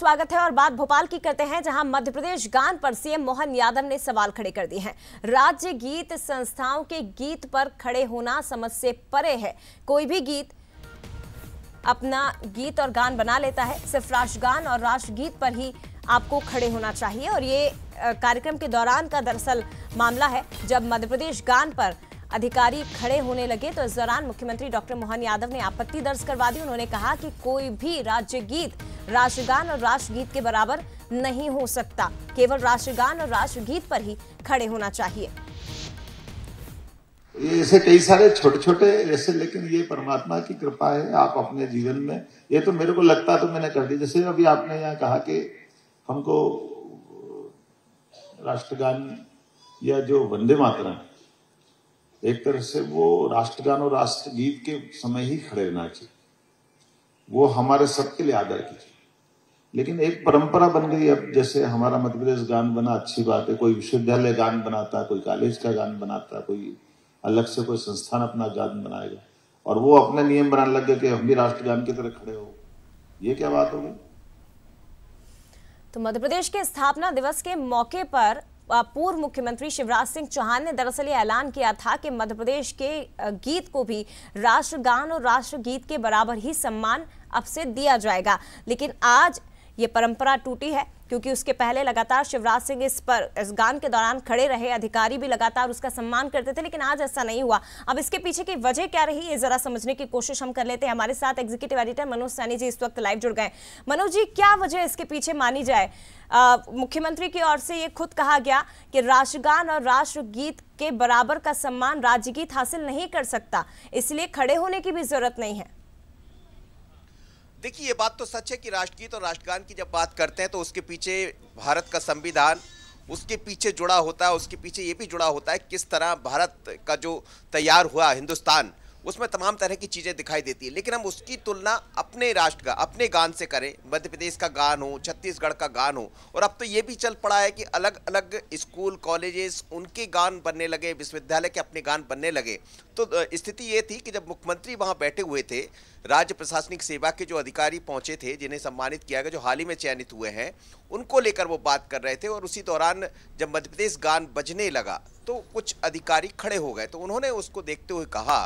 स्वागत है और बात भोपाल की करते हैं जहां मध्य प्रदेश गान पर सीएम मोहन यादव ने सवाल खड़े कर दिए हैं राज्य गीत संस्थाओं के गीत पर खड़े होना समझ से परे है कोई भी गीत अपना गीत और गान बना लेता है सिर्फ राष्ट्रगान और राष्ट्रगीत पर ही आपको खड़े होना चाहिए और ये कार्यक्रम के दौरान का दरअसल मामला है जब मध्य प्रदेश गान पर अधिकारी खड़े होने लगे तो इस दौरान मुख्यमंत्री डॉक्टर मोहन यादव ने आपत्ति दर्ज करवा दी उन्होंने कहा कि कोई भी राज्य गीत राष्ट्रगान और राष्ट्रगीत के बराबर नहीं हो सकता केवल राष्ट्रगान और राष्ट्रगीत पर ही खड़े होना चाहिए ऐसे कई सारे छोटे छोटे ऐसे लेकिन ये परमात्मा की कृपा है आप अपने जीवन में ये तो मेरे को लगता तो मैंने कर दी जैसे अभी आपने यहाँ कहा कि हमको राष्ट्रगान या जो वंदे है एक तरह से वो राष्ट्रगान और राष्ट्रगीत के समय ही खड़े रहना चाहिए वो हमारे सबके लिए आदर की लेकिन एक परंपरा बन गई अब जैसे हमारा मध्य प्रदेश गान बना अच्छी बात है कोई विश्वविद्यालय गान बनाता है कोई कॉलेज का गान बनाता है कोई अलग से कोई संस्थान अपना गान बनाएगा और वो अपने नियम बनाने लग गए कि हम भी राष्ट्रगान की तरह खड़े हो ये क्या बात होगी तो मध्य प्रदेश के स्थापना दिवस के मौके पर पूर्व मुख्यमंत्री शिवराज सिंह चौहान ने दरअसल ये ऐलान किया था कि मध्य प्रदेश के गीत को भी राष्ट्रगान और राष्ट्रगीत के बराबर ही सम्मान अब से दिया जाएगा लेकिन आज ये परंपरा टूटी है क्योंकि उसके पहले लगातार शिवराज सिंह इस पर इस गान के दौरान खड़े रहे अधिकारी भी लगातार उसका सम्मान करते थे लेकिन आज ऐसा नहीं हुआ अब इसके पीछे की वजह क्या रही ये जरा समझने की कोशिश हम कर लेते हैं हमारे साथ एग्जीक्यूटिव एडिटर मनोज सैनी जी इस वक्त लाइव जुड़ गए मनोज जी क्या वजह इसके पीछे मानी जाए मुख्यमंत्री की ओर से ये खुद कहा गया कि राष्ट्रगान और राष्ट्रगीत के बराबर का सम्मान राज्यगीत हासिल नहीं कर सकता इसलिए खड़े होने की भी जरूरत नहीं है देखिए ये बात तो सच है कि राष्ट्रगीत और राष्ट्रगान की जब बात करते हैं तो उसके पीछे भारत का संविधान उसके पीछे जुड़ा होता है उसके पीछे ये भी जुड़ा होता है किस तरह भारत का जो तैयार हुआ हिंदुस्तान उसमें तमाम तरह की चीज़ें दिखाई देती है लेकिन हम उसकी तुलना अपने राष्ट्र का अपने गान से करें मध्य प्रदेश का गान हो छत्तीसगढ़ का गान हो और अब तो ये भी चल पड़ा है कि अलग अलग स्कूल कॉलेजेस उनके गान बनने लगे विश्वविद्यालय के अपने गान बनने लगे तो स्थिति ये थी कि जब मुख्यमंत्री वहाँ बैठे हुए थे राज्य प्रशासनिक सेवा के जो अधिकारी पहुँचे थे जिन्हें सम्मानित किया गया जो हाल ही में चयनित हुए हैं उनको लेकर वो बात कर रहे थे और उसी दौरान जब मध्य प्रदेश गान बजने लगा तो कुछ अधिकारी खड़े हो गए तो उन्होंने उसको देखते हुए कहा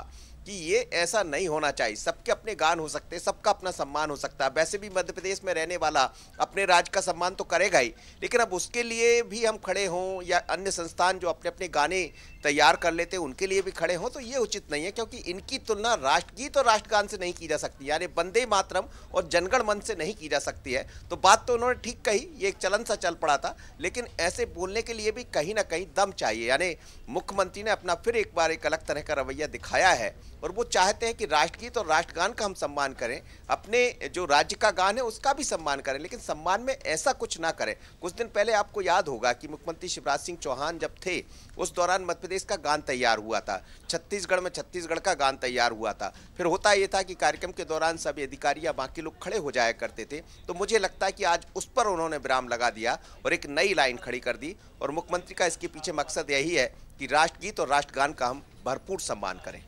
कि ये ऐसा नहीं होना चाहिए सबके अपने गान हो सकते हैं सबका अपना सम्मान हो सकता है वैसे भी मध्य प्रदेश में रहने वाला अपने राज्य का सम्मान तो करेगा ही लेकिन अब उसके लिए भी हम खड़े हों या अन्य संस्थान जो अपने अपने गाने तैयार कर लेते हैं उनके लिए भी खड़े हों तो ये उचित नहीं है क्योंकि इनकी तुलना राष्ट्रगीत और राष्ट्रगान से नहीं की जा सकती यानी वंदे मातरम और जनगण मन से नहीं की जा सकती है तो बात तो उन्होंने ठीक कही ये एक चलन सा चल पड़ा था लेकिन ऐसे बोलने के लिए भी कहीं ना कहीं दम चाहिए यानी मुख्यमंत्री ने अपना फिर एक बार एक अलग तरह का रवैया दिखाया है और वो चाहते हैं कि राष्ट्रगीत और राष्ट्रगान का हम सम्मान करें अपने जो राज्य का गान है उसका भी सम्मान करें लेकिन सम्मान में ऐसा कुछ ना करें कुछ दिन पहले आपको याद होगा कि मुख्यमंत्री शिवराज सिंह चौहान जब थे उस दौरान मध्य प्रदेश का गान तैयार हुआ था छत्तीसगढ़ में छत्तीसगढ़ का गान तैयार हुआ था फिर होता ये था कि कार्यक्रम के दौरान सभी अधिकारी या बाकी लोग खड़े हो जाया करते थे तो मुझे लगता है कि आज उस पर उन्होंने विराम लगा दिया और एक नई लाइन खड़ी कर दी और मुख्यमंत्री का इसके पीछे मकसद यही है कि राष्ट्रगीत और राष्ट्रगान का हम भरपूर सम्मान करें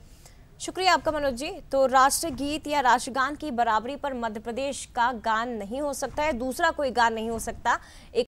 शुक्रिया आपका मनोज जी तो राष्ट्र गीत या राष्ट्रगान की बराबरी पर मध्य प्रदेश का गान नहीं हो सकता है दूसरा कोई गान नहीं हो सकता एक